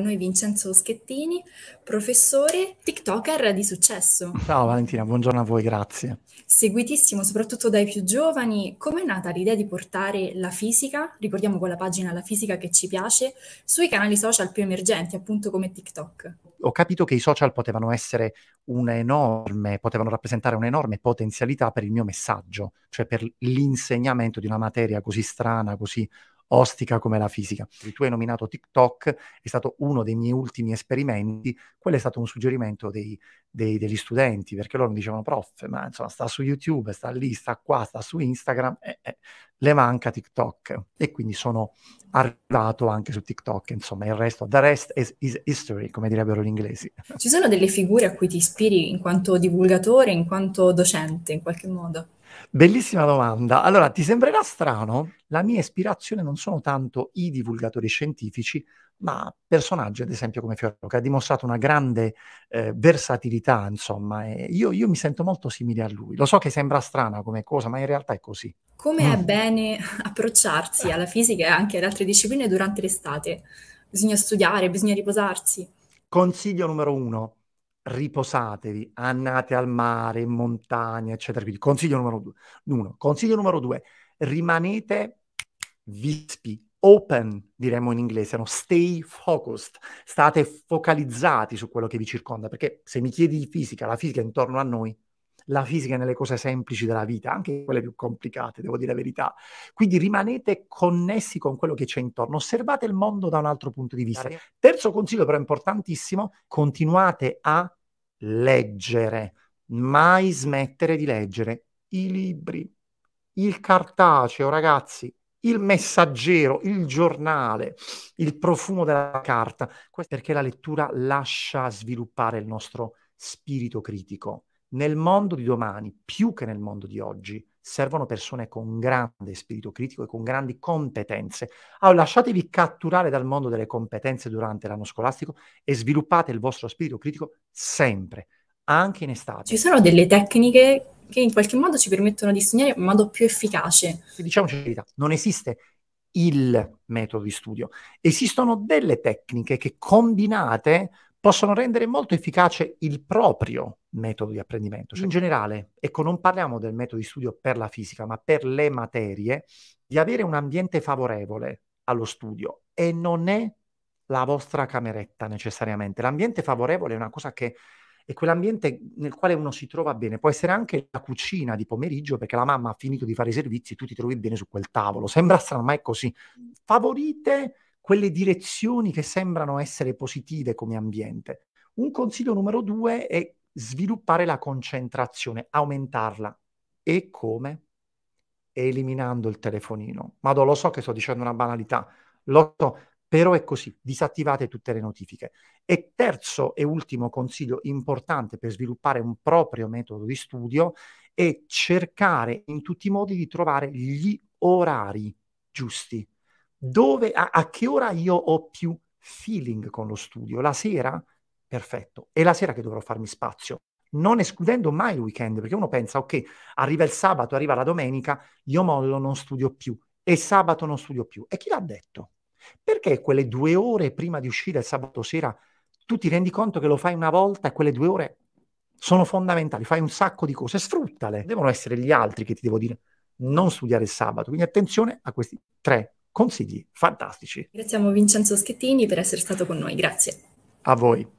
noi Vincenzo Schettini, professore TikToker di successo. Ciao Valentina, buongiorno a voi, grazie. Seguitissimo soprattutto dai più giovani, com'è nata l'idea di portare la fisica, ricordiamo quella pagina La fisica che ci piace, sui canali social più emergenti, appunto come TikTok? Ho capito che i social potevano essere un'enorme, potevano rappresentare un'enorme potenzialità per il mio messaggio, cioè per l'insegnamento di una materia così strana, così ostica come la fisica. Tu hai nominato TikTok, è stato uno dei miei ultimi esperimenti, quello è stato un suggerimento dei, dei, degli studenti, perché loro mi dicevano, prof, ma insomma sta su YouTube, sta lì, sta qua, sta su Instagram, eh, eh, le manca TikTok. E quindi sono arrivato anche su TikTok, insomma, il resto, the rest is, is history, come direbbero gli inglesi. Ci sono delle figure a cui ti ispiri in quanto divulgatore, in quanto docente, in qualche modo? Bellissima domanda. Allora, ti sembrerà strano? La mia ispirazione non sono tanto i divulgatori scientifici, ma personaggi, ad esempio, come Fiorello, che ha dimostrato una grande eh, versatilità, insomma. Io, io, mi sento molto simile a lui. Lo so che sembra strana come cosa, ma in realtà è così. Come mm. è bene approcciarsi alla fisica e anche ad altre discipline durante l'estate? Bisogna studiare, bisogna riposarsi. Consiglio numero uno, riposatevi, andate al mare, in montagna, eccetera. Quindi consiglio numero due. Uno. Consiglio numero due, rimanete vispi, open, diremmo in inglese, no? stay focused, state focalizzati su quello che vi circonda, perché se mi chiedi fisica, la fisica è intorno a noi, la fisica è nelle cose semplici della vita, anche quelle più complicate, devo dire la verità. Quindi rimanete connessi con quello che c'è intorno, osservate il mondo da un altro punto di vista. Terzo consiglio però importantissimo, continuate a leggere, mai smettere di leggere i libri, il cartaceo, ragazzi, il messaggero, il giornale, il profumo della carta, perché la lettura lascia sviluppare il nostro spirito critico. Nel mondo di domani, più che nel mondo di oggi, servono persone con grande spirito critico e con grandi competenze. Allora lasciatevi catturare dal mondo delle competenze durante l'anno scolastico e sviluppate il vostro spirito critico sempre, anche in estate. Ci sono delle tecniche che in qualche modo ci permettono di studiare in modo più efficace. Diciamoci la verità, non esiste il metodo di studio, esistono delle tecniche che combinate possono rendere molto efficace il proprio metodo di apprendimento. Cioè, in mm. generale, ecco, non parliamo del metodo di studio per la fisica, ma per le materie, di avere un ambiente favorevole allo studio e non è la vostra cameretta necessariamente. L'ambiente favorevole è una cosa che è quell'ambiente nel quale uno si trova bene. Può essere anche la cucina di pomeriggio perché la mamma ha finito di fare i servizi, e tu ti trovi bene su quel tavolo. Sembra strano, ma è così. Mm. Favorite quelle direzioni che sembrano essere positive come ambiente. Un consiglio numero due è sviluppare la concentrazione, aumentarla. E come? Eliminando il telefonino. Madò, lo so che sto dicendo una banalità, lo so, però è così, disattivate tutte le notifiche. E terzo e ultimo consiglio importante per sviluppare un proprio metodo di studio è cercare in tutti i modi di trovare gli orari giusti dove, a, a che ora io ho più feeling con lo studio? La sera? Perfetto, è la sera che dovrò farmi spazio non escludendo mai il weekend, perché uno pensa, ok, arriva il sabato, arriva la domenica, io mollo, non studio più, e sabato non studio più. E chi l'ha detto? Perché quelle due ore prima di uscire il sabato sera, tu ti rendi conto che lo fai una volta e quelle due ore sono fondamentali, fai un sacco di cose, sfruttale. Devono essere gli altri che ti devo dire, non studiare il sabato. Quindi attenzione a questi tre consigli fantastici. Ringraziamo Vincenzo Schettini per essere stato con noi, grazie. A voi.